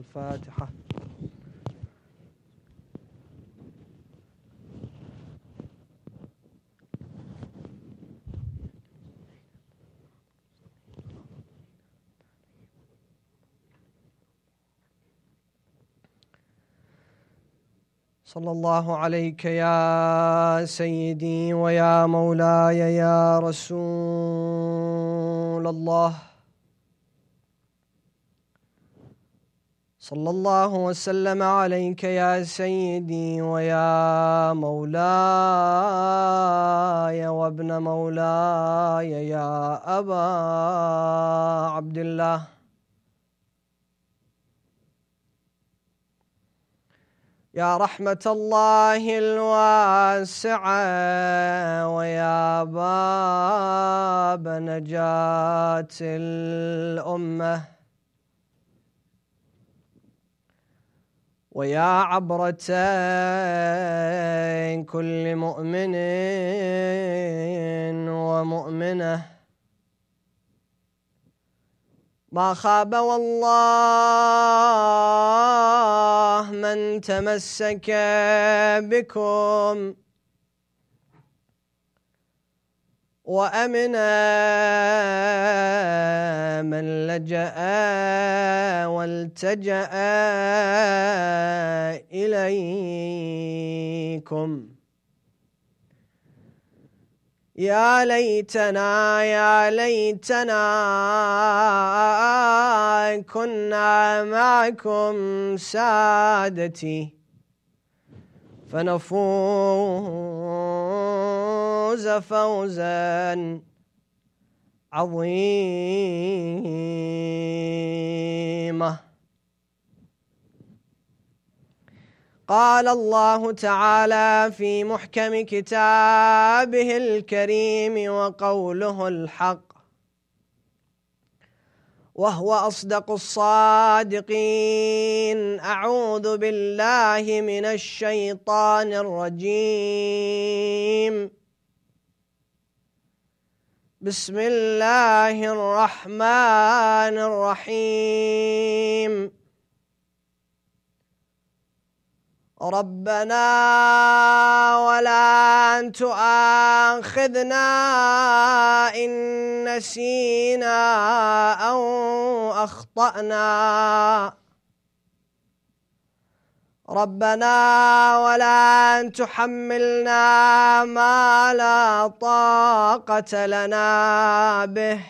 الفاتحة صلى الله عليك يا سيدي ويا مولاي يا رسول الله صلى الله وسلم عليك يا سيدي ويا مولاي وابن مولاي يا أبا عبد الله يا رحمة الله الواسعة ويا باب نجاة الأمة ويا عبرة كل مؤمن ومؤمنة ما خاب والله من تمسك بكم وأمنا من لجأ والتجأ إليكم يا ليتنا يا ليتنا كنا معكم سادتي فنفوز فوزا عظيما قال الله تعالى في محكم كتابه الكريم وقوله الحق وهو أصدق الصادقين أعوذ بالله من الشيطان الرجيم بسم الله الرحمن الرحيم ربنا ولا تؤاخذنا إن نسينا أو أخطأنا ربنا ولا تحملنا ما لا طاقة لنا به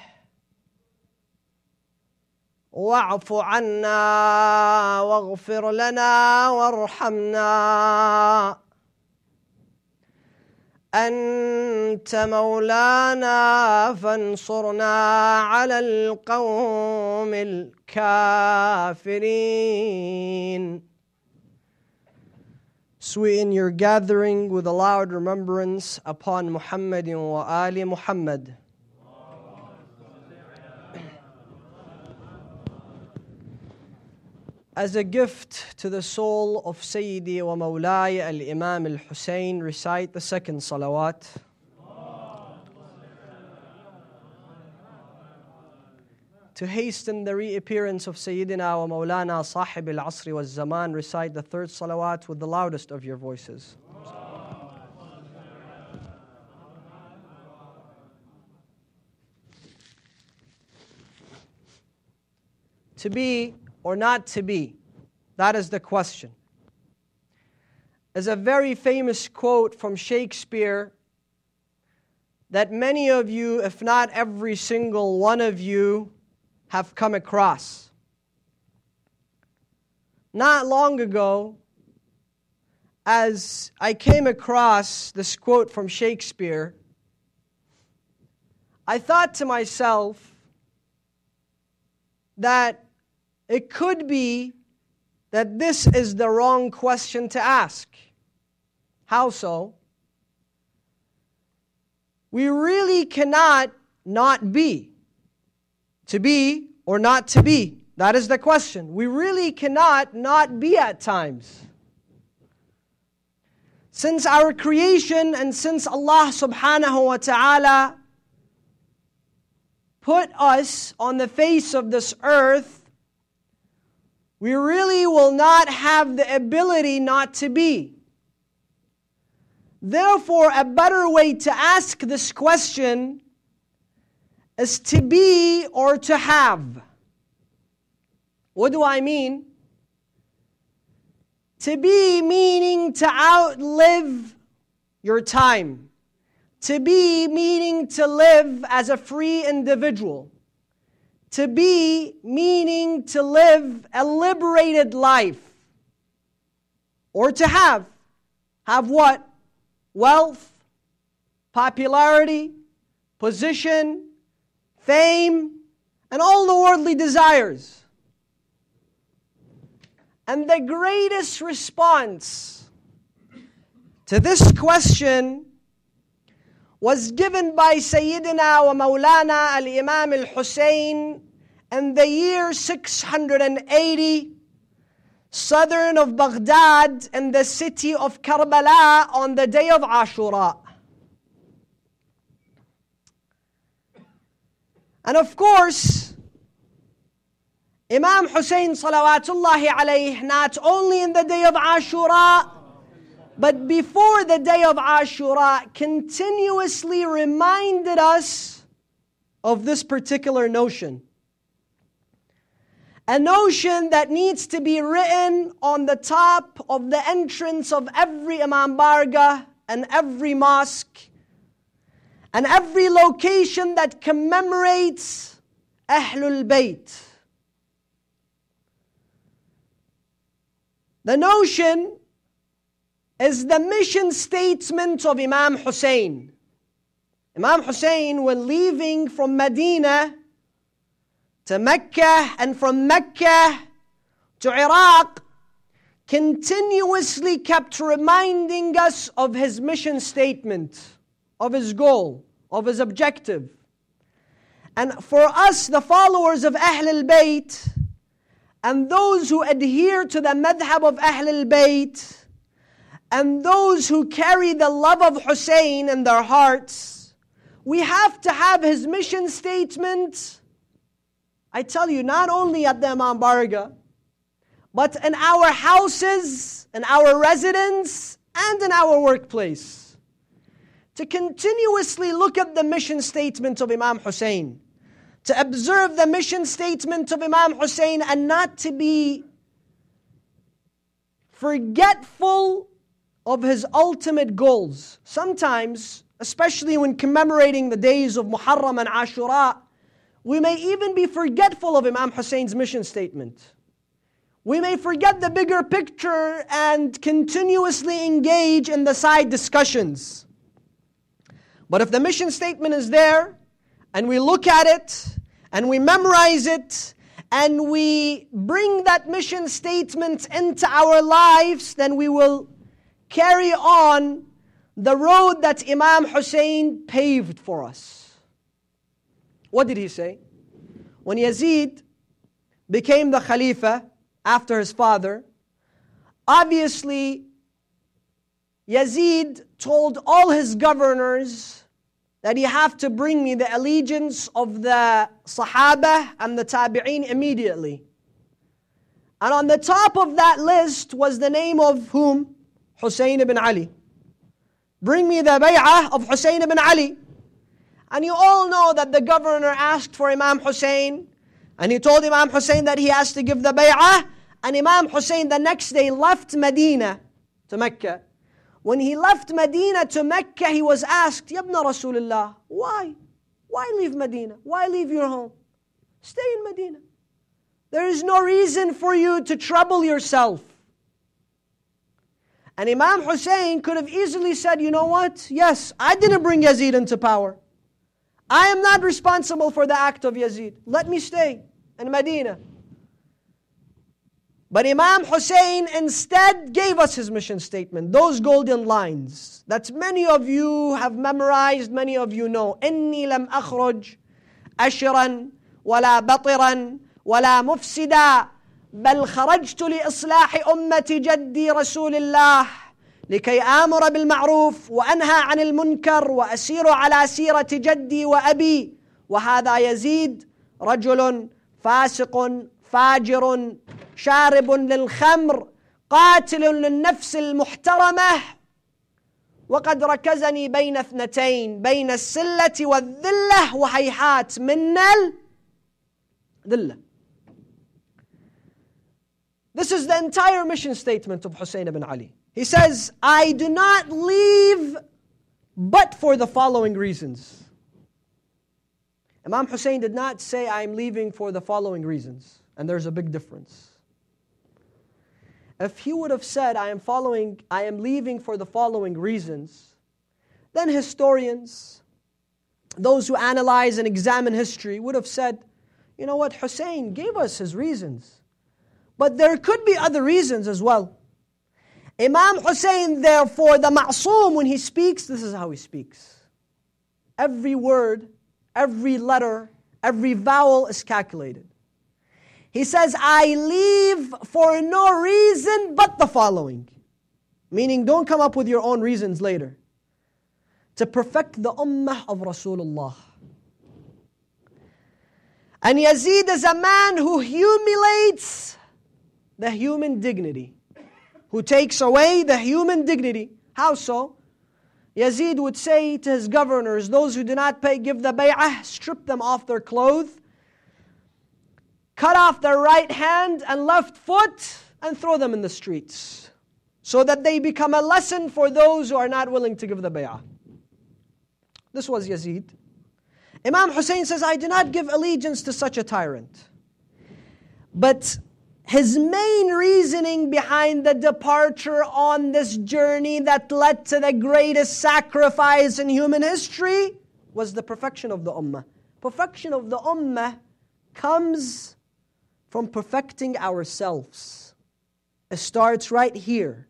واعف عنا واغفر لنا وارحمنا أنت مولانا فانصرنا على القوم الكافرين Sweeten your gathering with a loud remembrance upon Muhammad and Ali Muhammad. as a gift to the soul of Sayyidi wa Mawlai al-Imam al-Hussein, recite the second salawat. To hasten the reappearance of Sayyidina wa Mawlana Sahib al-Asri wa Zaman, recite the third salawat with the loudest of your voices. To be or not to be? That is the question. Is a very famous quote from Shakespeare that many of you, if not every single one of you, have come across. Not long ago, as I came across this quote from Shakespeare, I thought to myself that it could be that this is the wrong question to ask. How so? We really cannot not be. To be or not to be. That is the question. We really cannot not be at times. Since our creation and since Allah subhanahu wa ta'ala put us on the face of this earth we really will not have the ability not to be. Therefore, a better way to ask this question is to be or to have. What do I mean? To be meaning to outlive your time. To be meaning to live as a free individual. To be meaning to live a liberated life or to have. Have what? Wealth, popularity, position, fame, and all the worldly desires. And the greatest response to this question was given by Sayyidina wa Maulana al Imam al Hussein in the year 680 southern of Baghdad in the city of Karbala on the day of Ashura. And of course, Imam Hussein salawatullahi alayhi, not only in the day of Ashura, but before the day of Ashura, continuously reminded us of this particular notion. A notion that needs to be written on the top of the entrance of every Imam Barga and every mosque and every location that commemorates Ahlul Bayt. The notion is the mission statement of Imam Hussein. Imam Hussein, when leaving from Medina to Mecca and from Mecca to Iraq, continuously kept reminding us of his mission statement, of his goal, of his objective. And for us, the followers of Ahl al Bayt, and those who adhere to the madhab of Ahl al Bayt, and those who carry the love of Hussein in their hearts, we have to have his mission statement. I tell you, not only at the Imam Barga, but in our houses, in our residence, and in our workplace. To continuously look at the mission statement of Imam Hussein, to observe the mission statement of Imam Hussein, and not to be forgetful of his ultimate goals. Sometimes, especially when commemorating the days of Muharram and Ashura, we may even be forgetful of Imam Hussein's mission statement. We may forget the bigger picture and continuously engage in the side discussions. But if the mission statement is there, and we look at it, and we memorize it, and we bring that mission statement into our lives, then we will carry on the road that Imam Hussein paved for us. What did he say? When Yazid became the Khalifa after his father, obviously Yazid told all his governors that he have to bring me the allegiance of the Sahaba and the Tabi'een immediately. And on the top of that list was the name of whom? Hussein ibn Ali. Bring me the bay'ah of Hussein ibn Ali. And you all know that the governor asked for Imam Hussein, and he told Imam Hussein that he has to give the bay'ah, and Imam Hussein the next day left Medina to Mecca. When he left Medina to Mecca, he was asked, Yabna Rasulullah, why? Why leave Medina? Why leave your home? Stay in Medina. There is no reason for you to trouble yourself. And Imam Hussein could have easily said, you know what? Yes, I didn't bring Yazid into power. I am not responsible for the act of Yazid. Let me stay in Medina. But Imam Hussein instead gave us his mission statement, those golden lines that many of you have memorized, many of you know. إني لم أخرج أشرا ولا بطرا ولا مفسدا بل خرجت لإصلاح أمة جدي رسول الله لكي آمر بالمعروف وأنهى عن المنكر وأسير على سيرة جدي وأبي وهذا يزيد رجل فاسق فاجر شارب للخمر قاتل للنفس المحترمة وقد ركزني بين اثنتين بين السلة والذلة وهيهات من الذلة This is the entire mission statement of Hussein ibn Ali. He says, I do not leave but for the following reasons. Imam Hussein did not say, I'm leaving for the following reasons. And there's a big difference. If he would have said, I am following, I am leaving for the following reasons, then historians, those who analyze and examine history, would have said, you know what, Hussein gave us his reasons. But there could be other reasons as well. Imam Hussein, therefore, the Ma'soom, when he speaks, this is how he speaks. Every word, every letter, every vowel is calculated. He says, I leave for no reason but the following. Meaning, don't come up with your own reasons later. To perfect the ummah of Rasulullah. And Yazid is a man who humiliates the human dignity, who takes away the human dignity. How so? Yazid would say to his governors, those who do not pay, give the bay'ah, strip them off their clothes, cut off their right hand and left foot, and throw them in the streets, so that they become a lesson for those who are not willing to give the bay'ah. This was Yazid. Imam Hussein says, I do not give allegiance to such a tyrant. But his main reasoning behind the departure on this journey that led to the greatest sacrifice in human history was the perfection of the ummah. Perfection of the ummah comes from perfecting ourselves. It starts right here.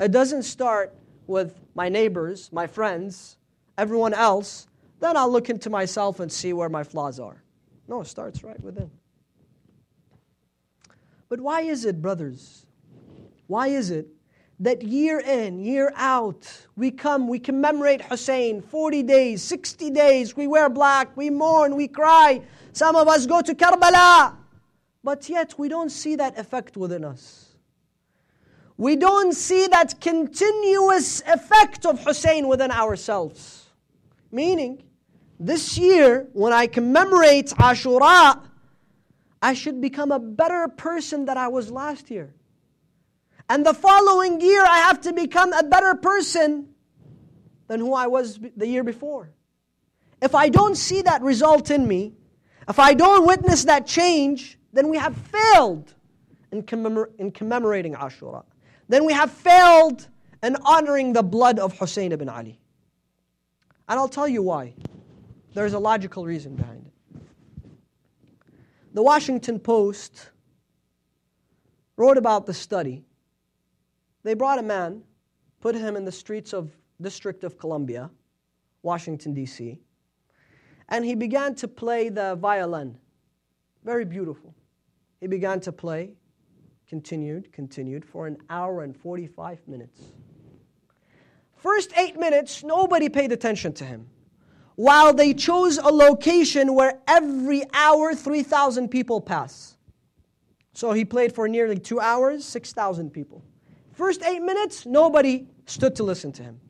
It doesn't start with my neighbors, my friends, everyone else. Then I'll look into myself and see where my flaws are. No, it starts right within. But why is it, brothers? Why is it that year in, year out, we come, we commemorate Hussein 40 days, 60 days, we wear black, we mourn, we cry. Some of us go to Karbala, but yet we don't see that effect within us. We don't see that continuous effect of Hussein within ourselves. Meaning, this year, when I commemorate Ashura, I should become a better person than I was last year. And the following year, I have to become a better person than who I was the year before. If I don't see that result in me, if I don't witness that change, then we have failed in, commemor- in commemorating Ashura. Then we have failed in honoring the blood of Hussein ibn Ali. And I'll tell you why. There's a logical reason behind it. The Washington Post wrote about the study. They brought a man, put him in the streets of District of Columbia, Washington D.C., and he began to play the violin. Very beautiful. He began to play, continued, continued for an hour and 45 minutes. First eight minutes, nobody paid attention to him while they chose a location where every hour 3,000 people pass. So he played for nearly two hours, 6,000 people. First eight minutes, nobody stood to listen to him.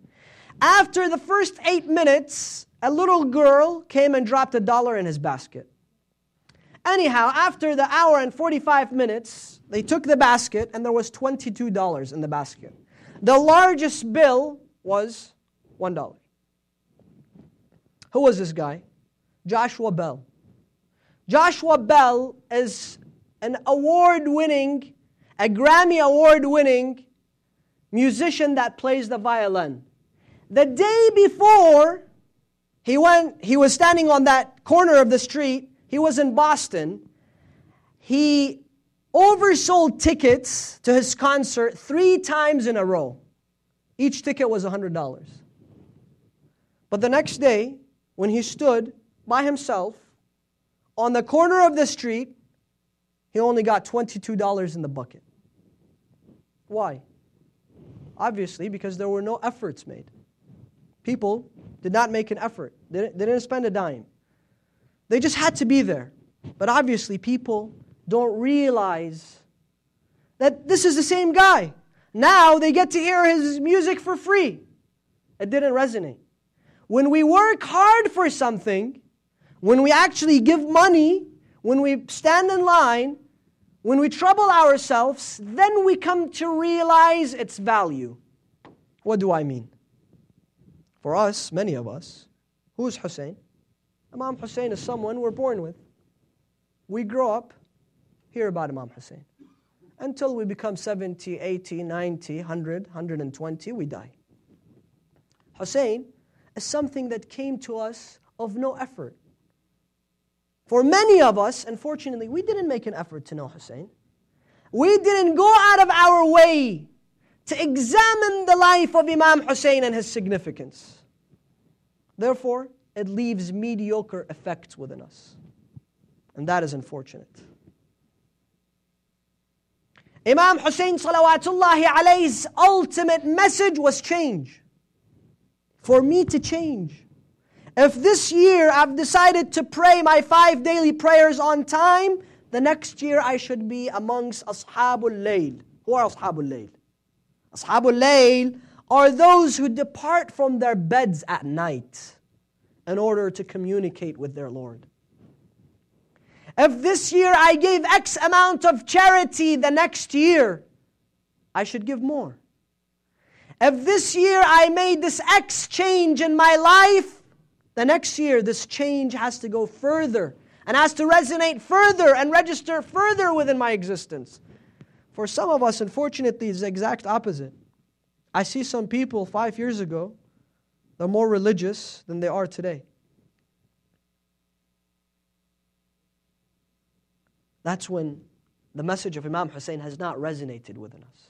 After the first eight minutes, a little girl came and dropped a dollar in his basket. Anyhow, after the hour and 45 minutes, they took the basket and there was $22 in the basket. The largest bill was $1. Who was this guy? Joshua Bell. Joshua Bell is an award winning, a Grammy award winning musician that plays the violin. The day before he went, he was standing on that corner of the street, he was in Boston. He oversold tickets to his concert three times in a row. Each ticket was $100. But the next day, when he stood by himself on the corner of the street, he only got $22 in the bucket. Why? Obviously, because there were no efforts made. People did not make an effort, they didn't spend a dime. They just had to be there. But obviously, people don't realize that this is the same guy. Now they get to hear his music for free. It didn't resonate. When we work hard for something, when we actually give money, when we stand in line, when we trouble ourselves, then we come to realize its value. What do I mean? For us, many of us, who is Hussein? Imam Hussein is someone we're born with. We grow up, hear about Imam Hussein. Until we become 70, 80, 90, 100, 120, we die. Hussein something that came to us of no effort. For many of us, unfortunately, we didn't make an effort to know Hussein. We didn't go out of our way to examine the life of Imam Hussein and his significance. Therefore, it leaves mediocre effects within us. And that is unfortunate. Imam Hussein salawatullahi ultimate message was change for me to change. If this year I've decided to pray my five daily prayers on time, the next year I should be amongst Ashabul Layl. Who are Ashabul Layl? Ashabul Layl are those who depart from their beds at night in order to communicate with their Lord. If this year I gave X amount of charity, the next year I should give more. If this year I made this X change in my life, the next year this change has to go further and has to resonate further and register further within my existence. For some of us, unfortunately, it's the exact opposite. I see some people five years ago, they're more religious than they are today. That's when the message of Imam Hussein has not resonated within us.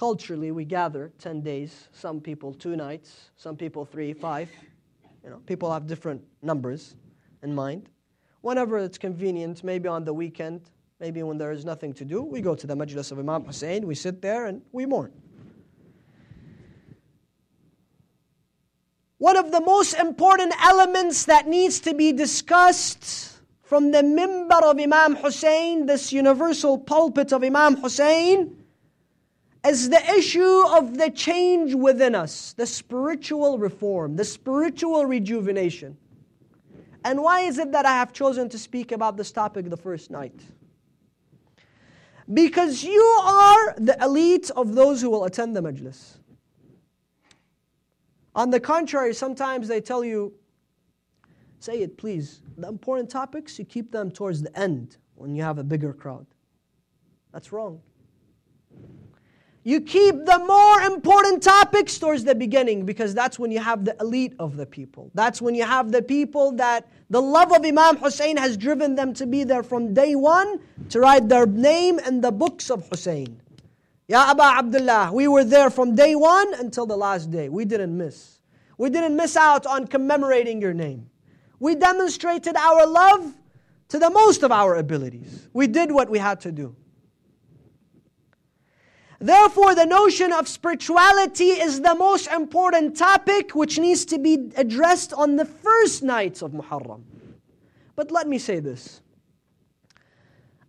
culturally we gather 10 days, some people two nights, some people three, five. You know, people have different numbers in mind. Whenever it's convenient, maybe on the weekend, maybe when there is nothing to do, we go to the Majlis of Imam Hussein, we sit there and we mourn. One of the most important elements that needs to be discussed from the mimbar of Imam Hussein, this universal pulpit of Imam Hussein, is the issue of the change within us, the spiritual reform, the spiritual rejuvenation. And why is it that I have chosen to speak about this topic the first night? Because you are the elite of those who will attend the majlis. On the contrary, sometimes they tell you, say it please. The important topics, you keep them towards the end when you have a bigger crowd. That's wrong. You keep the more important topics towards the beginning because that's when you have the elite of the people. That's when you have the people that the love of Imam Hussein has driven them to be there from day one to write their name in the books of Hussein. Ya Aba Abdullah, we were there from day one until the last day. We didn't miss. We didn't miss out on commemorating your name. We demonstrated our love to the most of our abilities. We did what we had to do. Therefore, the notion of spirituality is the most important topic which needs to be addressed on the first nights of Muharram. But let me say this.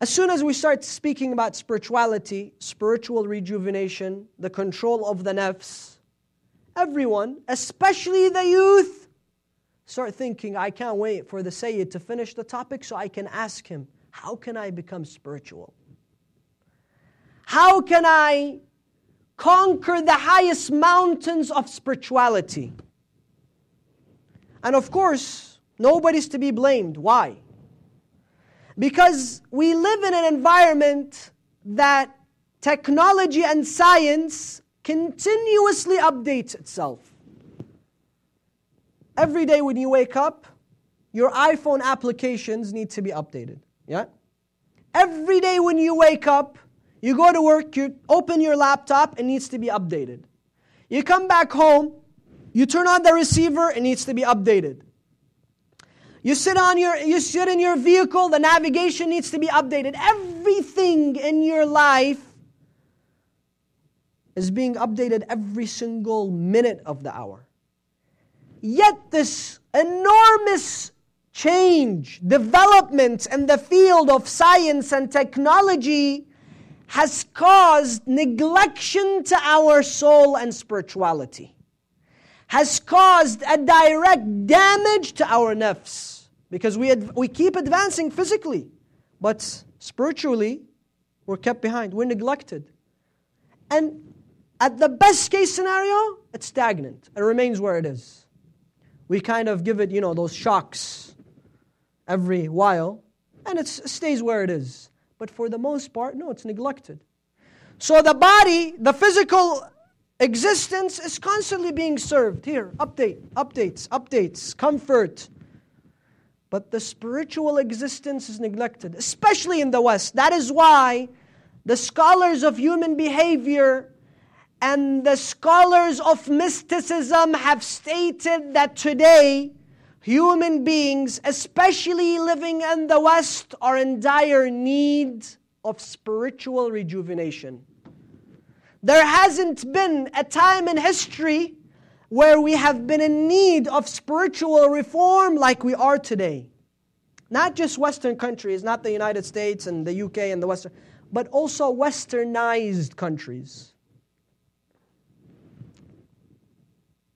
As soon as we start speaking about spirituality, spiritual rejuvenation, the control of the nafs, everyone, especially the youth, start thinking, I can't wait for the Sayyid to finish the topic so I can ask him, how can I become spiritual? How can I conquer the highest mountains of spirituality? And of course, nobody's to be blamed. Why? Because we live in an environment that technology and science continuously updates itself. Every day when you wake up, your iPhone applications need to be updated. Yeah? Every day when you wake up, you go to work, you open your laptop, it needs to be updated. You come back home, you turn on the receiver, it needs to be updated. You sit on your you sit in your vehicle, the navigation needs to be updated. Everything in your life is being updated every single minute of the hour. Yet this enormous change, development in the field of science and technology has caused neglection to our soul and spirituality, has caused a direct damage to our nafs because we, we keep advancing physically, but spiritually we're kept behind, we're neglected. And at the best case scenario, it's stagnant, it remains where it is. We kind of give it, you know, those shocks every while, and it stays where it is. But for the most part, no, it's neglected. So the body, the physical existence is constantly being served. Here, update, updates, updates, comfort. But the spiritual existence is neglected, especially in the West. That is why the scholars of human behavior and the scholars of mysticism have stated that today human beings, especially living in the West, are in dire need of spiritual rejuvenation. There hasn't been a time in history where we have been in need of spiritual reform like we are today. Not just Western countries, not the United States and the UK and the Western, but also Westernized countries.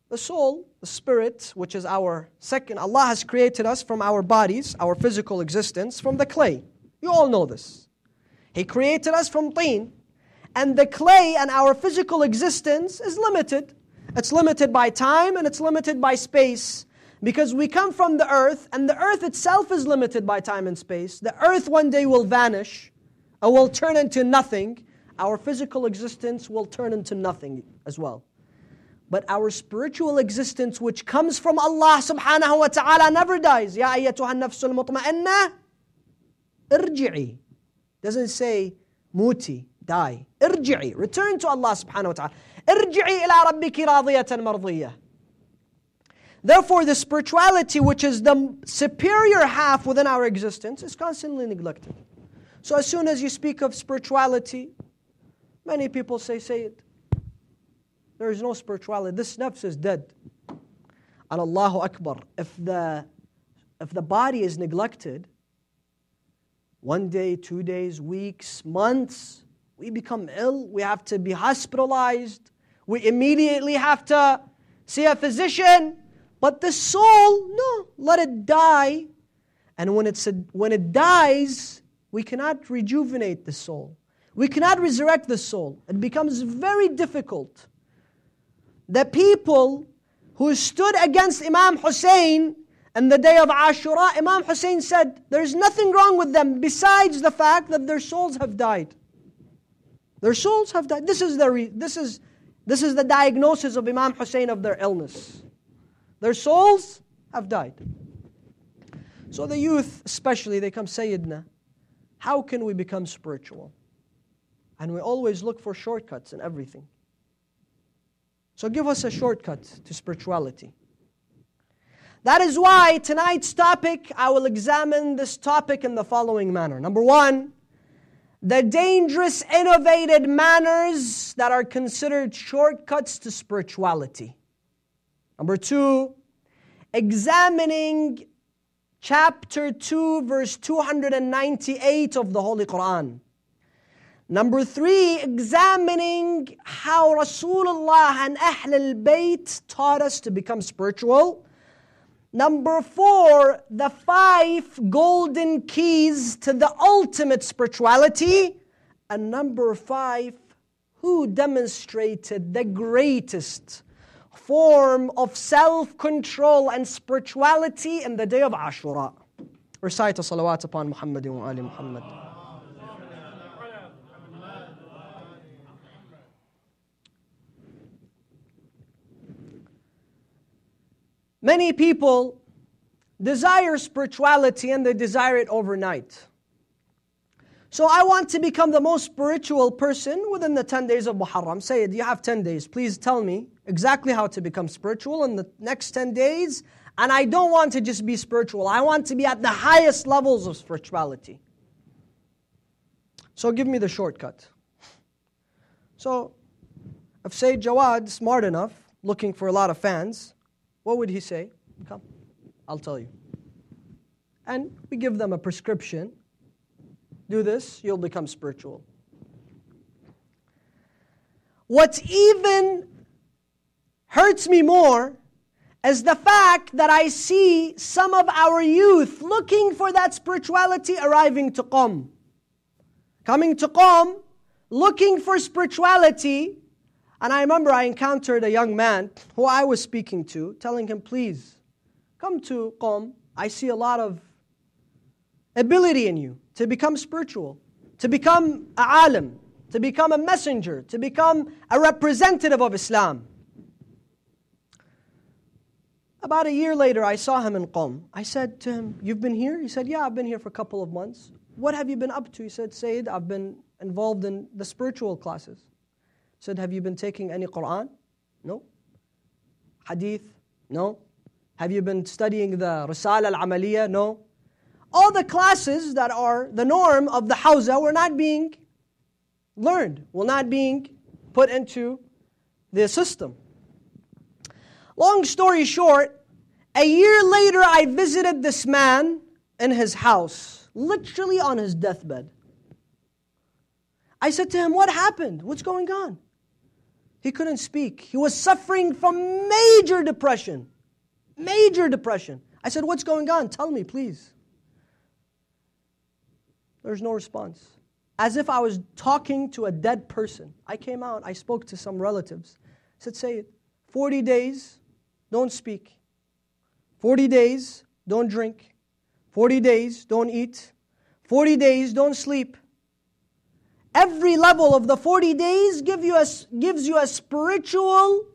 The soul the spirit, which is our second, Allah has created us from our bodies, our physical existence, from the clay. You all know this. He created us from teen, and the clay and our physical existence is limited. It's limited by time and it's limited by space because we come from the earth and the earth itself is limited by time and space. The earth one day will vanish and will turn into nothing. Our physical existence will turn into nothing as well. But our spiritual existence, which comes from Allah subhanahu wa ta'ala, never dies. Ya ayyatuha nafsul mutma'inna, irji'i. Doesn't say muti, die. Irji'i, return to Allah subhanahu wa ta'ala. Irji'i ila rabbiki radiyatan mardiyah. Therefore, the spirituality, which is the superior half within our existence, is constantly neglected. So, as soon as you speak of spirituality, many people say, say it. There is no spirituality. This nafs is dead. And Allahu Akbar. If the, if the body is neglected, one day, two days, weeks, months, we become ill, we have to be hospitalized, we immediately have to see a physician. But the soul, no, let it die. And when, it's a, when it dies, we cannot rejuvenate the soul. We cannot resurrect the soul. It becomes very difficult the people who stood against Imam Hussein and the day of Ashura, Imam Hussein said, There's nothing wrong with them besides the fact that their souls have died. Their souls have died. This is, the re- this is, this is the diagnosis of Imam Hussein of their illness. Their souls have died. So the youth, especially, they come, Sayyidina, how can we become spiritual? And we always look for shortcuts in everything. So give us a shortcut to spirituality. That is why tonight's topic, I will examine this topic in the following manner. Number one, the dangerous, innovated manners that are considered shortcuts to spirituality. Number two, examining chapter 2, verse 298 of the Holy Quran. Number three, examining how Rasulullah and Ahlul Bayt taught us to become spiritual. Number four, the five golden keys to the ultimate spirituality. And number five, who demonstrated the greatest form of self control and spirituality in the day of Ashura. Recite a salawat upon Muhammad and Ali Muhammad. Many people desire spirituality and they desire it overnight. So I want to become the most spiritual person within the 10 days of Muharram. Say you have 10 days. Please tell me exactly how to become spiritual in the next 10 days. And I don't want to just be spiritual, I want to be at the highest levels of spirituality. So give me the shortcut. So if Sayyid Jawad smart enough, looking for a lot of fans, what would he say? Come, I'll tell you. And we give them a prescription do this, you'll become spiritual. What even hurts me more is the fact that I see some of our youth looking for that spirituality arriving to Qom. Coming to Qom, looking for spirituality, and I remember I encountered a young man who I was speaking to, telling him, please come to Qom. I see a lot of ability in you to become spiritual, to become a alim, to become a messenger, to become a representative of Islam. About a year later, I saw him in Qom. I said to him, You've been here? He said, Yeah, I've been here for a couple of months. What have you been up to? He said, Sayyid, I've been involved in the spiritual classes said, Have you been taking any Quran? No. Hadith? No. Have you been studying the Risala al Amaliyah? No. All the classes that are the norm of the Hawza were not being learned, were not being put into the system. Long story short, a year later, I visited this man in his house, literally on his deathbed. I said to him, What happened? What's going on? He couldn't speak. He was suffering from major depression. Major depression. I said, What's going on? Tell me, please. There's no response. As if I was talking to a dead person. I came out, I spoke to some relatives. I said, Say it. 40 days, don't speak. 40 days, don't drink. 40 days, don't eat. 40 days, don't sleep every level of the 40 days give you a, gives you a spiritual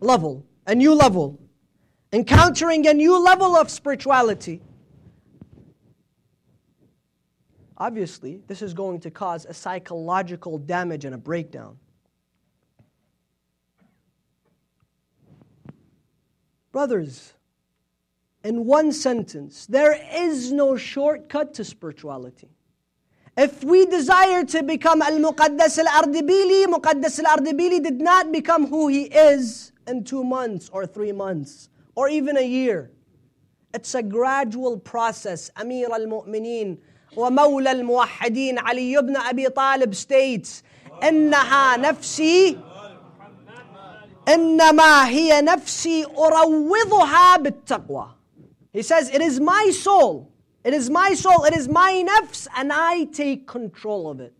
level, a new level, encountering a new level of spirituality. Obviously, this is going to cause a psychological damage and a breakdown. Brothers, in one sentence, there is no shortcut to spirituality. If we desire to become Al-Muqaddas Al-Ardibili, Muqaddas Al-Ardibili did not become who he is in two months or three months or even a year. It's a gradual process. Amir al-Mu'mineen wa Mawla al-Muwahideen Ali ibn Abi Talib states, إنها نفسي إنما هي نفسي أروضها بالتقوى. He says, it is my soul it is my soul, it is my nafs, and I take control of it.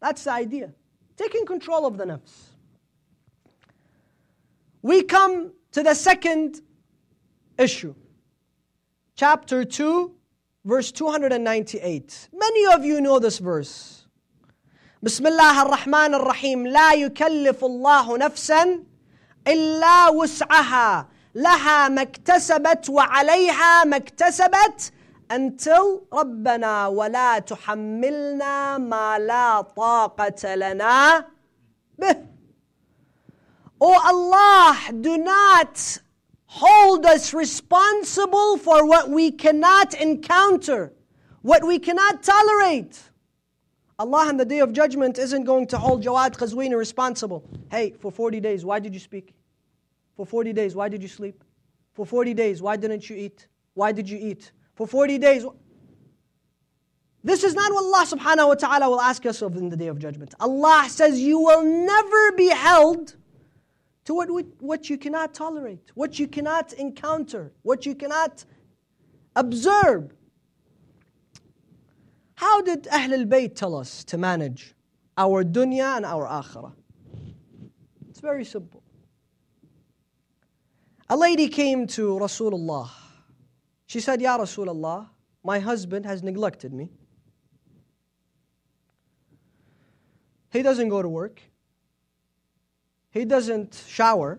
That's the idea. Taking control of the nafs. We come to the second issue. Chapter 2, verse 298. Many of you know this verse. بسم الله الرحمن الرحيم لا يكلف الله نفسا إلا وسعها لها ما اكتسبت وعليها ما اكتسبت until ربنا ولا تحملنا ما لا طاقة لنا به. Oh Allah, do not hold us responsible for what we cannot encounter, what we cannot tolerate. Allah on the day of judgment isn't going to hold Jawad Qazwini responsible. Hey, for 40 days, why did you speak? For 40 days, why did you sleep? For 40 days, why didn't you eat? Why did you eat? for 40 days. This is not what Allah subhanahu wa ta'ala will ask us of in the day of judgment. Allah says, You will never be held to what, what you cannot tolerate, what you cannot encounter, what you cannot observe. How did Ahlul Bayt tell us to manage our dunya and our akhirah? It's very simple. A lady came to Rasulullah she said, Ya Rasulullah, my husband has neglected me. He doesn't go to work. He doesn't shower.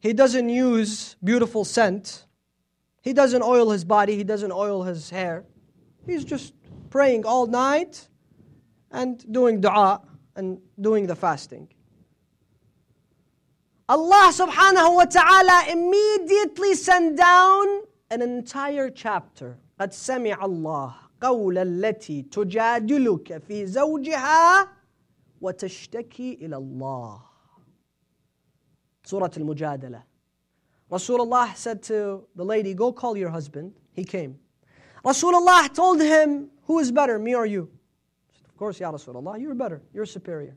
He doesn't use beautiful scent. He doesn't oil his body. He doesn't oil his hair. He's just praying all night and doing dua and doing the fasting. Allah subhanahu wa ta'ala immediately sent down an entire chapter قد سمع الله قول التي تجادلك في زوجها وتشتكي إلى الله سورة al Rasulullah said to the lady, go call your husband. He came. Rasulullah told him, who is better, me or you? Said, of course, Ya Rasulullah, you're better. You're superior.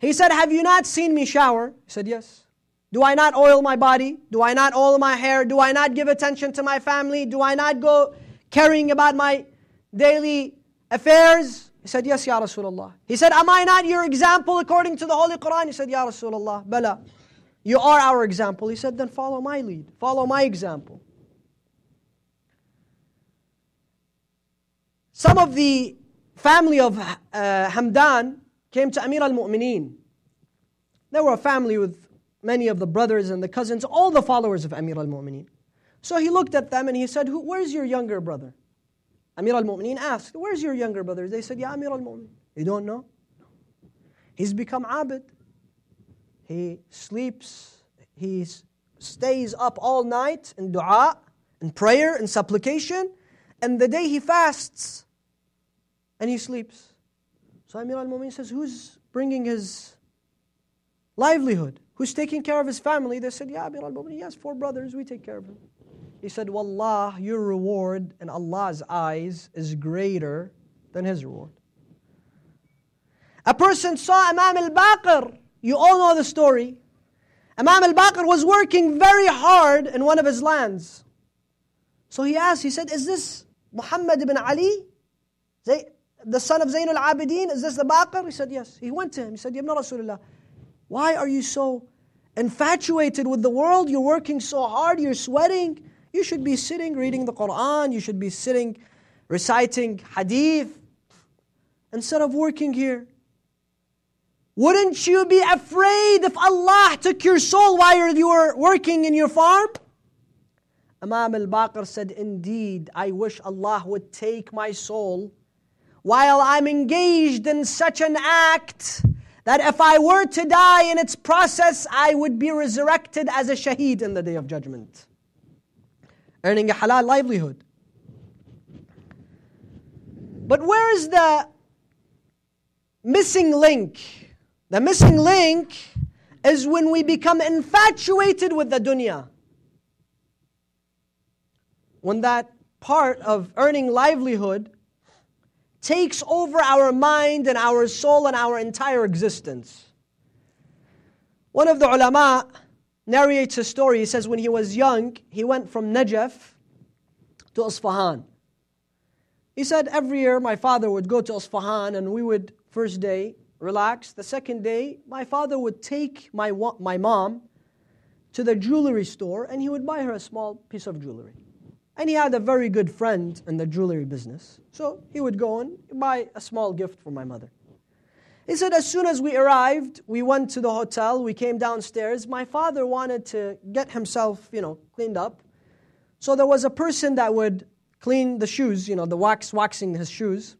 He said, have you not seen me shower? He said, yes. Do I not oil my body? Do I not oil my hair? Do I not give attention to my family? Do I not go caring about my daily affairs? He said, Yes, Ya Rasulullah. He said, Am I not your example according to the Holy Quran? He said, Ya Rasulullah, Bala. You are our example. He said, Then follow my lead, follow my example. Some of the family of uh, Hamdan came to Amir al Mu'mineen. They were a family with many of the brothers and the cousins, all the followers of Amir al Mu'mineen. So he looked at them and he said, Where's your younger brother? Amir al Mu'mineen asked, Where's your younger brother? They said, Yeah, Amir al Mu'mineen. You don't know? He's become abid. He sleeps, he stays up all night in dua, in prayer, in supplication, and the day he fasts and he sleeps. So Amir al Mu'mineen says, Who's bringing his livelihood? who's taking care of his family? They said, Yeah, Amir al Mu'mineen, yes, four brothers, we take care of him. He said, Wallah, your reward in Allah's eyes is greater than his reward. A person saw Imam al Baqir. You all know the story. Imam al Baqir was working very hard in one of his lands. So he asked, he said, Is this Muhammad ibn Ali, the son of Zayn al Is this the Baqir? He said, Yes. He went to him. He said, Ya Rasulullah, why are you so infatuated with the world? You're working so hard, you're sweating. You should be sitting reading the Quran, you should be sitting reciting hadith instead of working here. Wouldn't you be afraid if Allah took your soul while you were working in your farm? Imam al Baqir said, Indeed, I wish Allah would take my soul while I'm engaged in such an act that if I were to die in its process, I would be resurrected as a shaheed in the day of judgment, earning a halal livelihood. But where is the missing link? The missing link is when we become infatuated with the dunya. When that part of earning livelihood takes over our mind and our soul and our entire existence. One of the ulama narrates a story. He says, when he was young, he went from Najaf to Isfahan. He said, every year my father would go to Isfahan and we would, first day, relax. The second day, my father would take my, my mom to the jewelry store and he would buy her a small piece of jewelry. And he had a very good friend in the jewelry business. So he would go and buy a small gift for my mother. He said, as soon as we arrived, we went to the hotel, we came downstairs. My father wanted to get himself, you know, cleaned up. So there was a person that would clean the shoes, you know, the wax waxing his shoes.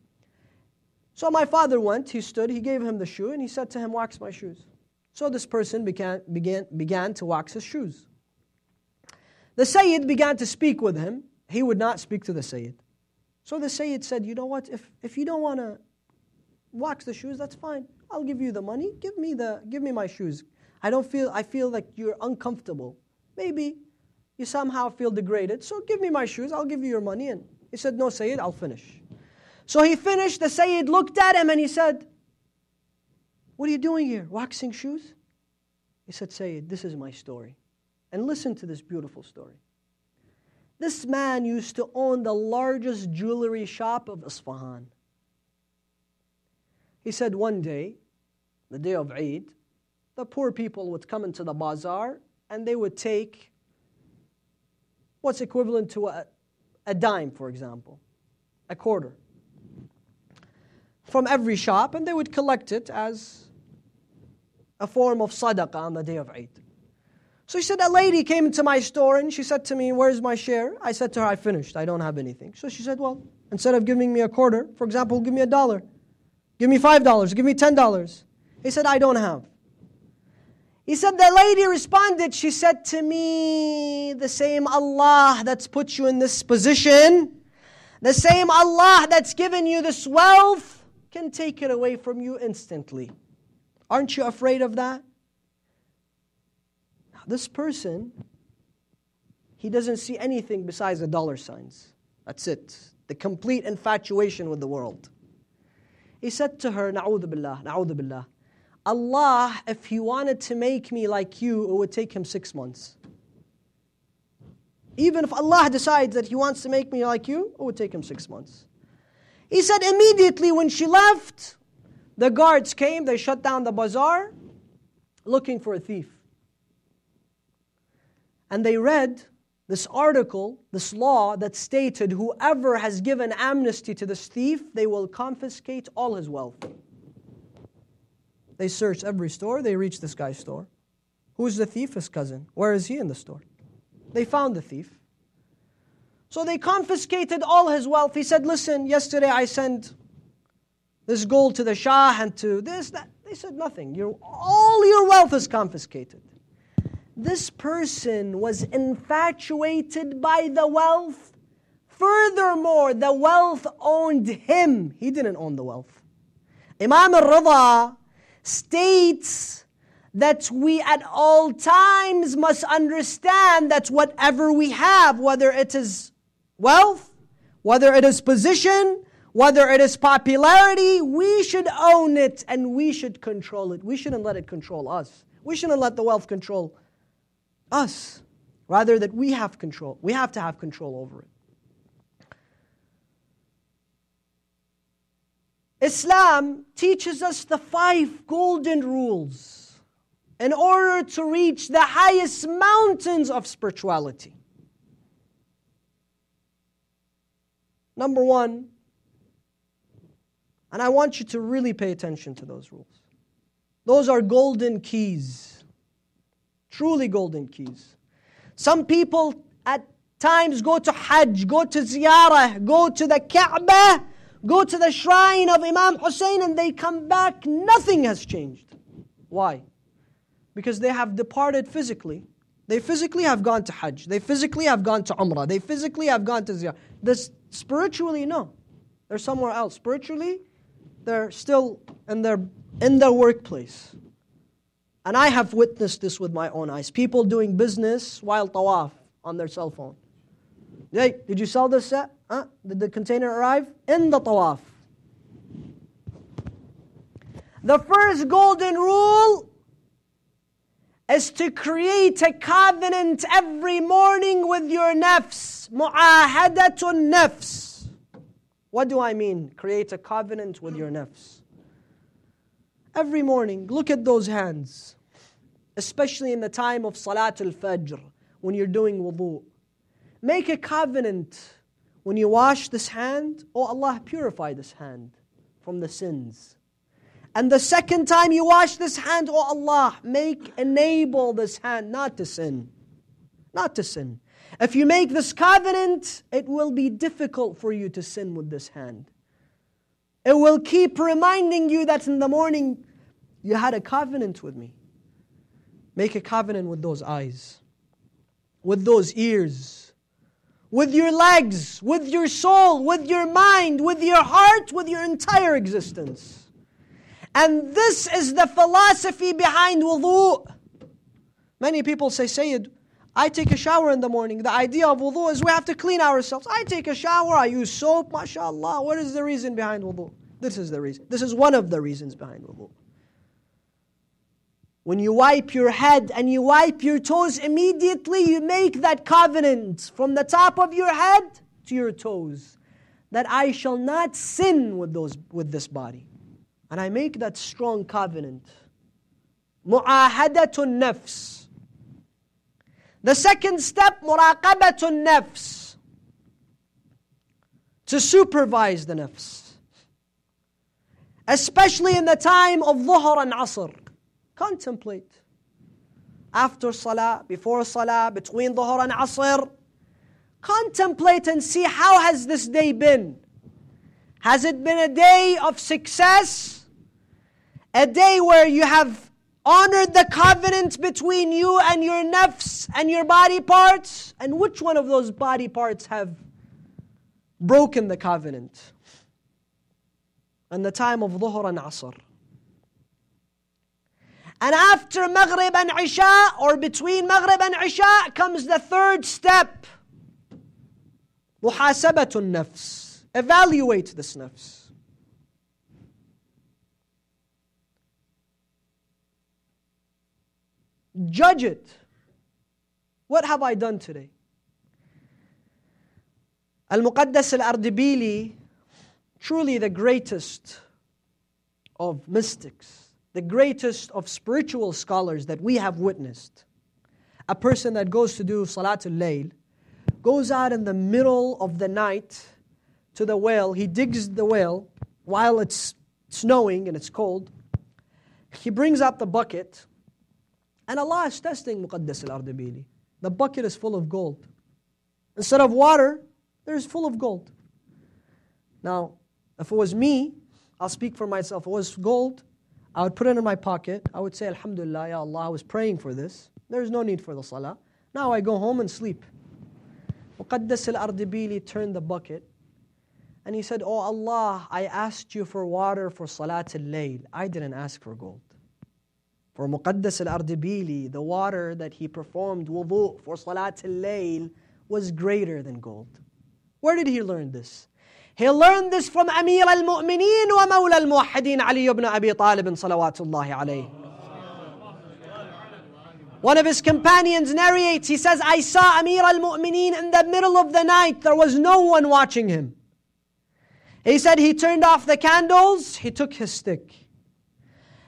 So my father went, he stood, he gave him the shoe, and he said to him, Wax my shoes. So this person began, began, began to wax his shoes. The Sayyid began to speak with him. He would not speak to the Sayyid. So the Sayyid said, You know what? If, if you don't want to wax the shoes, that's fine. I'll give you the money. Give me, the, give me my shoes. I don't feel, I feel like you're uncomfortable. Maybe you somehow feel degraded. So give me my shoes. I'll give you your money. And he said, No, Sayyid, I'll finish. So he finished. The Sayyid looked at him and he said, What are you doing here? Waxing shoes? He said, Sayyid, this is my story. And listen to this beautiful story. This man used to own the largest jewelry shop of Isfahan. He said one day, the day of Eid, the poor people would come into the bazaar and they would take what's equivalent to a, a dime, for example, a quarter, from every shop, and they would collect it as a form of sadaqah on the day of Eid. So she said, A lady came into my store and she said to me, Where's my share? I said to her, I finished. I don't have anything. So she said, Well, instead of giving me a quarter, for example, give me a dollar. Give me $5. Give me $10. He said, I don't have. He said, The lady responded, She said to me, The same Allah that's put you in this position, the same Allah that's given you this wealth, can take it away from you instantly. Aren't you afraid of that? this person, he doesn't see anything besides the dollar signs. That's it. The complete infatuation with the world. He said to her, Na'udhu billah, na'udhu billah. Allah, if He wanted to make me like you, it would take Him six months. Even if Allah decides that He wants to make me like you, it would take Him six months. He said immediately when she left, the guards came, they shut down the bazaar looking for a thief and they read this article, this law that stated whoever has given amnesty to this thief, they will confiscate all his wealth. They search every store, they reach this guy's store. Who's the thief? His cousin. Where is he in the store? They found the thief. So they confiscated all his wealth. He said, Listen, yesterday I sent this gold to the Shah and to this, that. They said, Nothing. all your wealth is confiscated this person was infatuated by the wealth. Furthermore, the wealth owned him. He didn't own the wealth. Imam al-Rida states that we at all times must understand that whatever we have, whether it is wealth, whether it is position, whether it is popularity, we should own it and we should control it. We shouldn't let it control us. We shouldn't let the wealth control us, rather that we have control. We have to have control over it. Islam teaches us the five golden rules in order to reach the highest mountains of spirituality. Number one, and I want you to really pay attention to those rules. Those are golden keys truly golden keys. Some people at times go to Hajj, go to Ziyarah, go to the Kaaba, go to the shrine of Imam Hussein, and they come back, nothing has changed. Why? Because they have departed physically. They physically have gone to Hajj, they physically have gone to Umrah, they physically have gone to Ziyarah. This, spiritually, no. They're somewhere else. Spiritually, they're still in their, in their workplace. And I have witnessed this with my own eyes. People doing business while tawaf on their cell phone. Hey, did you sell this set? Huh? Did the container arrive? In the tawaf. The first golden rule is to create a covenant every morning with your nafs. Mu'ahadatun nafs. What do I mean? Create a covenant with your nafs. Every morning, look at those hands, especially in the time of Salat al Fajr when you're doing wudu. Make a covenant when you wash this hand, oh Allah, purify this hand from the sins. And the second time you wash this hand, oh Allah, make enable this hand not to sin. Not to sin. If you make this covenant, it will be difficult for you to sin with this hand. It will keep reminding you that in the morning you had a covenant with me. Make a covenant with those eyes, with those ears, with your legs, with your soul, with your mind, with your heart, with your entire existence. And this is the philosophy behind wudu. Many people say, Sayyid, I take a shower in the morning. The idea of wudu is we have to clean ourselves. I take a shower, I use soap, mashallah. What is the reason behind wudu? This is the reason. This is one of the reasons behind wudu. When you wipe your head and you wipe your toes, immediately you make that covenant from the top of your head to your toes that I shall not sin with, those, with this body. And I make that strong covenant. Mu'ahadatun nafs the second step, muraqabatun nafs. To supervise the nafs. Especially in the time of dhuhr and asr. Contemplate. After salah, before salah, between dhuhr and asr. Contemplate and see how has this day been. Has it been a day of success? A day where you have honored the covenant between you and your nafs and your body parts? And which one of those body parts have broken the covenant? In the time of Dhuhr and Asr. And after Maghrib and Isha, or between Maghrib and Isha, comes the third step. محاسبة النفس. Evaluate this nafs. Judge it. What have I done today? Al Muqaddas al Ardibili, truly the greatest of mystics, the greatest of spiritual scholars that we have witnessed, a person that goes to do Salatul Layl, goes out in the middle of the night to the well, he digs the well while it's snowing and it's cold. He brings up the bucket and Allah is testing Muqaddas al-Ardabili. The bucket is full of gold. Instead of water, there's full of gold. Now, if it was me, I'll speak for myself. If it was gold, I would put it in my pocket. I would say, Alhamdulillah, Ya Allah, I was praying for this. There's no need for the salah. Now I go home and sleep. Muqaddas al-Ardabili turned the bucket and he said, Oh Allah, I asked you for water for Salat al-Layl. I didn't ask for gold. For Muqaddas al-Ardibili, the water that he performed wudu for Salat al-Layl was greater than gold. Where did he learn this? He learned this from Amir al-Mu'mineen wa Mawla al-Muwahideen Ali ibn Abi Talib salawatullahi alayhi. One of his companions narrates, he says, I saw Amir al-Mu'mineen in the middle of the night. There was no one watching him. He said he turned off the candles, he took his stick.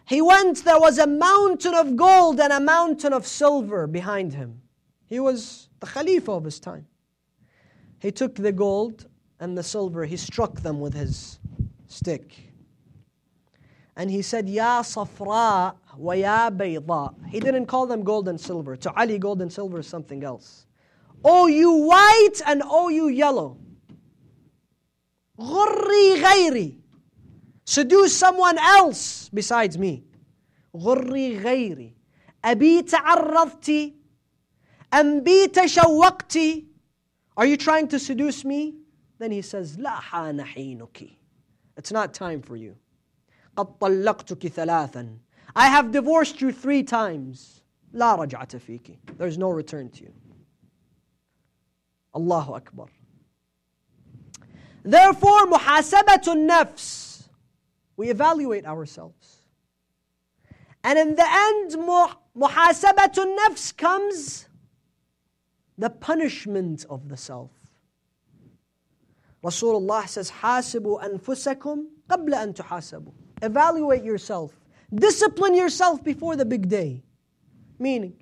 He went, there was a mountain of gold and a mountain of silver behind him. He was the Khalifa of his time. He took the gold and the silver, he struck them with his stick. And he said, Ya Safra wa Ya Bayda. He didn't call them gold and silver. To Ali, gold and silver is something else. Oh, you white and oh, you yellow. غري غيري Seduce someone else besides me. غري غيري أبي تعرضتي أم بي تشوقتي Are you trying to seduce me? Then he says لا حان حينك It's not time for you قد طلقتك ثلاثا I have divorced you three times لا رجعة فيك There's no return to you الله أكبر Therefore محاسبة النفس we evaluate ourselves. And in the end, muhasabatun nafs comes the punishment of the self. Rasulullah says, Hasibu anfusakum qabla an tuhasabu. Evaluate yourself. Discipline yourself before the big day. Meaning,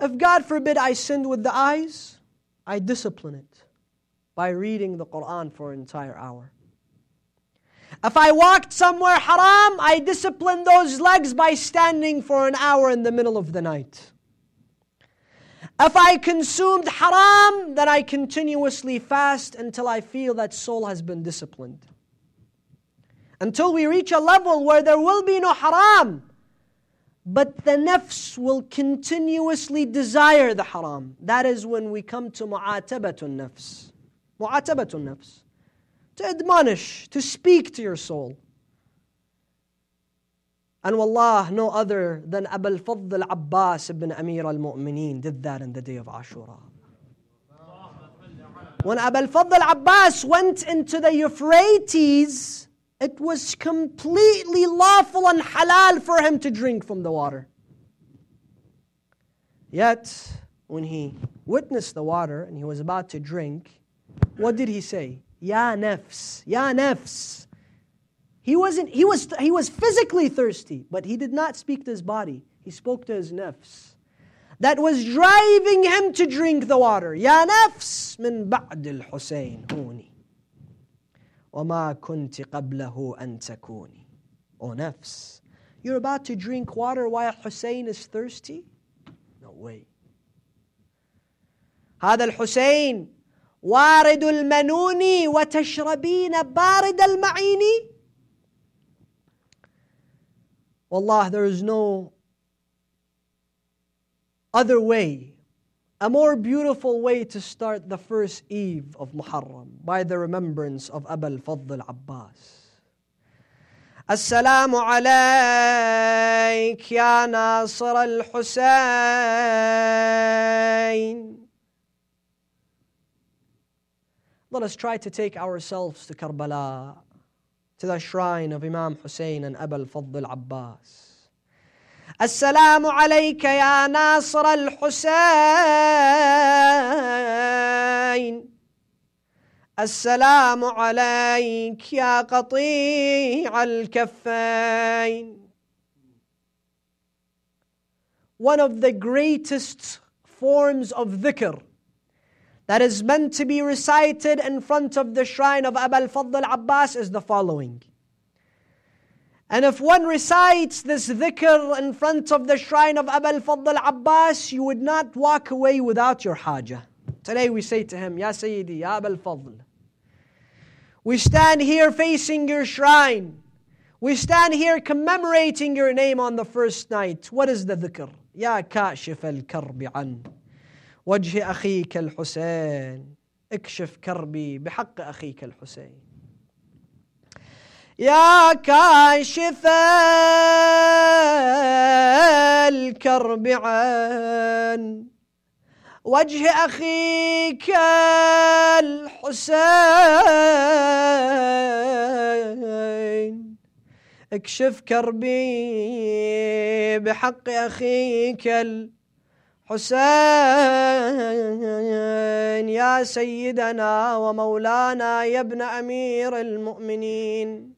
if God forbid I sinned with the eyes, I discipline it by reading the Quran for an entire hour. If I walked somewhere haram, I discipline those legs by standing for an hour in the middle of the night. If I consumed haram, then I continuously fast until I feel that soul has been disciplined. Until we reach a level where there will be no haram, but the nafs will continuously desire the haram. That is when we come to mu'atabatun nafs. Mu'atabatun nafs to admonish, to speak to your soul. And wallah, no other than Abul Fadl Abbas ibn Amir al Mu'mineen did that in the day of Ashura. When Abul Fadl Abbas went into the Euphrates, it was completely lawful and halal for him to drink from the water. Yet, when he witnessed the water and he was about to drink, what did he say? Ya nafs, ya nafs. He wasn't he was he was physically thirsty, but he did not speak to his body. He spoke to his nafs. That was driving him to drink the water. Ya nafs min ba'd al-Husayn huni. وَمَا كُنْتِ قَبْلَهُ أَن تَكُونِي O nafs, you're about to drink water while Hussein is thirsty? No way. هذا الحسين وارد المنون وتشربين بارد المعين والله there is no other way a more beautiful way to start the first eve of Muharram by the remembrance of Abu al-Fadl Abbas السلام عليك يا ناصر الحسين Let us try to take ourselves to Karbala, to the shrine of Imam Hussein and Abul Fadl Abbas. السلام عليك يا ناصر الحسين السلام عليك يا قطيع الكفين One of the greatest forms of dhikr that is meant to be recited in front of the shrine of Abu al-Fadl Abbas is the following. And if one recites this dhikr in front of the shrine of Abu al-Fadl Abbas, you would not walk away without your hajj. Today we say to him, Ya Sayyidi, Ya Abu al-Fadl. We stand here facing your shrine. We stand here commemorating your name on the first night. What is the dhikr? Ya kashif al-karbi an. وجه اخيك الحسين اكشف كربي بحق اخيك الحسين يا كاشف الكرب عن وجه اخيك الحسين اكشف كربي بحق اخيك الحسين حسين يا سيدنا ومولانا يا ابن أمير المؤمنين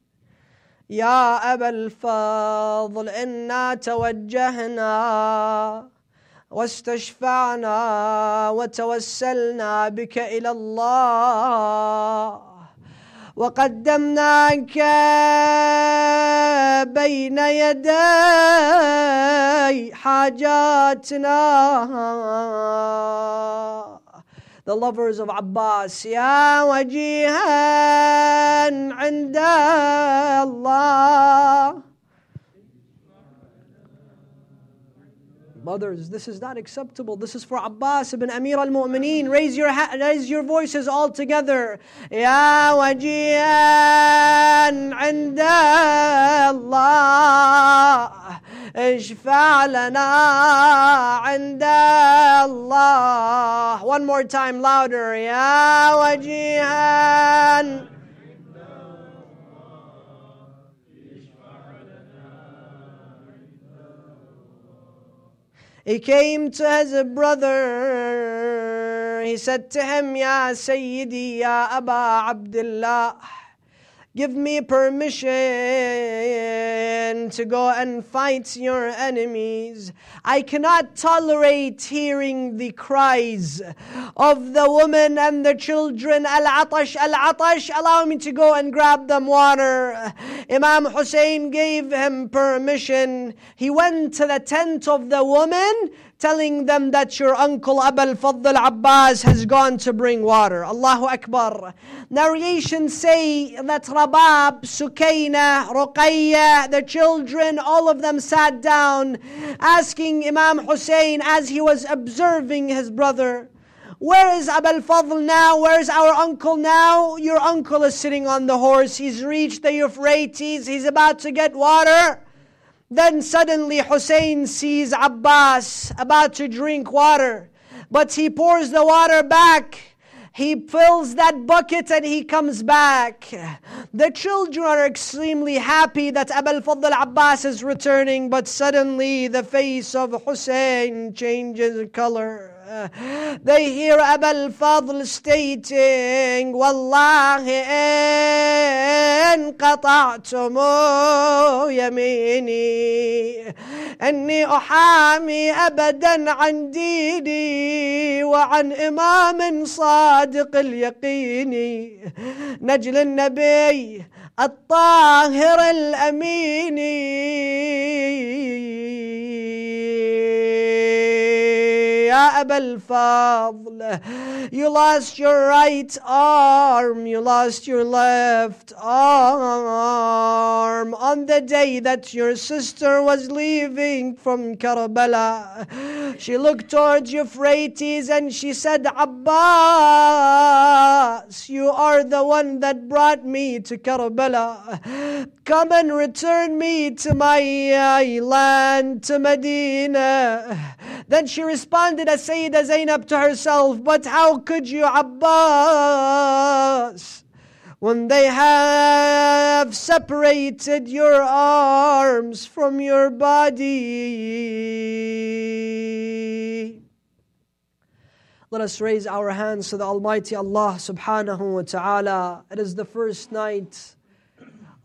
يا أبا الفضل إنا توجهنا واستشفعنا وتوسلنا بك إلى الله وقدمناك بين يدي حاجاتنا the lovers of Abbas يا وجيها عند الله Mothers, this is not acceptable. This is for Abbas ibn Amir al-Mu'mineen. Raise your, raise your voices all together. Ya wajian inda Allah. اشفع عند الله. One more time louder. Ya wajian. He came to his brother. He said to him, Ya Sayyidi, Ya Aba Abdullah. Give me permission to go and fight your enemies. I cannot tolerate hearing the cries of the women and the children. Al Atash, Al Atash, allow me to go and grab them water. Imam Hussein gave him permission. He went to the tent of the woman telling them that your uncle Abul fadl Abbas has gone to bring water. Allahu Akbar. Narrations say that Rabab, Sukaina, Ruqayya, the children, all of them sat down asking Imam Hussein as he was observing his brother, where is Abul fadl now? Where is our uncle now? Your uncle is sitting on the horse. He's reached the Euphrates. He's about to get water. Then suddenly Hussein sees Abbas about to drink water, but he pours the water back. He fills that bucket and he comes back. The children are extremely happy that Abul Fadl Abbas is returning, but suddenly the face of Hussein changes color. they hear Abul Fadl stating, والله إن قطعتم يميني أني أحامي أبدا عن ديني وعن إمام صادق اليقين نجل النبي الطاهر الأمين يا أبا الفضل You lost your right arm You lost your left arm On the day that your sister was leaving from Karbala She looked towards Euphrates and she said Abbas are the one that brought me to Karbala. Come and return me to my land, to Medina. Then she responded as Sayyidah Zainab to herself, But how could you, Abbas? when they have separated your arms from your body. Let us raise our hands to the Almighty Allah subhanahu wa ta'ala. It is the first night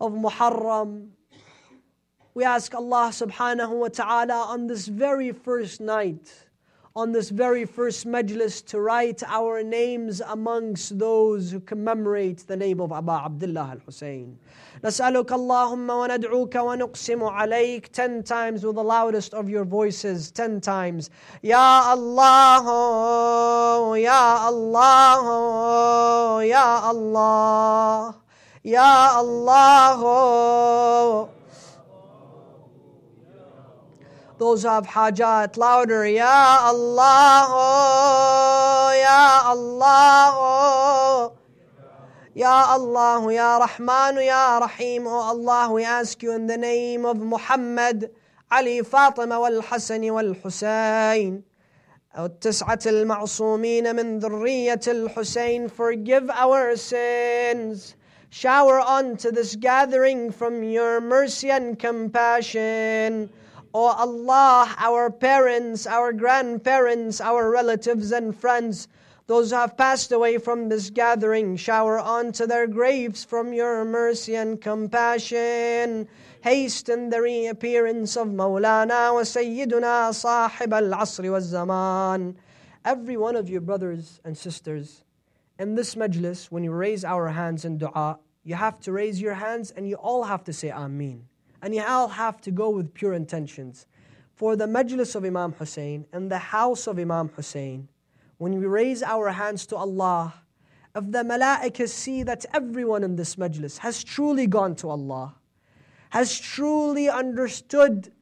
of Muharram. We ask Allah subhanahu wa ta'ala on this very first night on this very first majlis to write our names amongst those who commemorate the name of Aba Abdullah al-Hussein. نسألك اللهم وندعوك ونقسم عليك ten times with the loudest of your voices, ten times. يا الله يا الله يا الله يا الله those of hajat, louder, Ya Allah, oh, Ya Allah, oh. Ya Allah, Ya Rahman, Ya Rahim, oh Allah, we ask you in the name of Muhammad, Ali, Fatima, والحسن والحسين. أو التسعة المعصومين من ذرية الحسين forgive our sins shower onto this gathering from your mercy and compassion O oh, Allah, our parents, our grandparents, our relatives and friends, those who have passed away from this gathering, shower onto their graves from your mercy and compassion. Hasten the reappearance of Mawlana wa Sayyiduna Sahib al Asri wa Zaman. Every one of you, brothers and sisters, in this majlis, when you raise our hands in dua, you have to raise your hands and you all have to say Ameen and you all have to go with pure intentions. For the majlis of Imam Hussein and the house of Imam Hussein, when we raise our hands to Allah, if the malaika see that everyone in this majlis has truly gone to Allah, has truly understood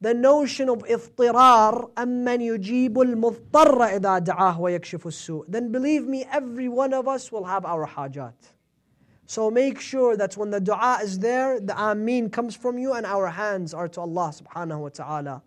the notion of iftirar, أَمَّنْ يُجِيبُ الْمُضْطَرَّ إِذَا دَعَاهُ وَيَكْشِفُ السُّوءَ Then believe me, every one of us will have our hajat. So make sure that when the dua is there, the Ameen comes from you and our hands are to Allah subhanahu wa ta'ala.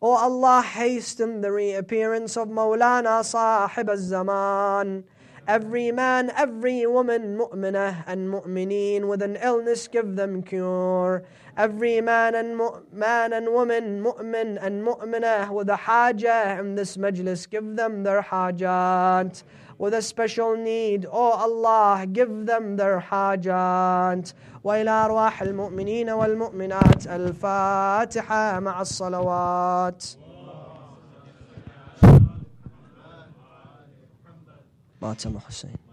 O oh Allah, hasten the reappearance of Mawlana Sahib al-Zaman. Every man, every woman, mu'minah and mu'mineen, with an illness give them cure. Every man and man and woman, mu'min and mu'minah, with a hajah in this majlis, give them their hajat. with a special need. Oh Allah, give them their hajat. وإلى أرواح المؤمنين والمؤمنات الفاتحة مع الصلوات. ماتم حسين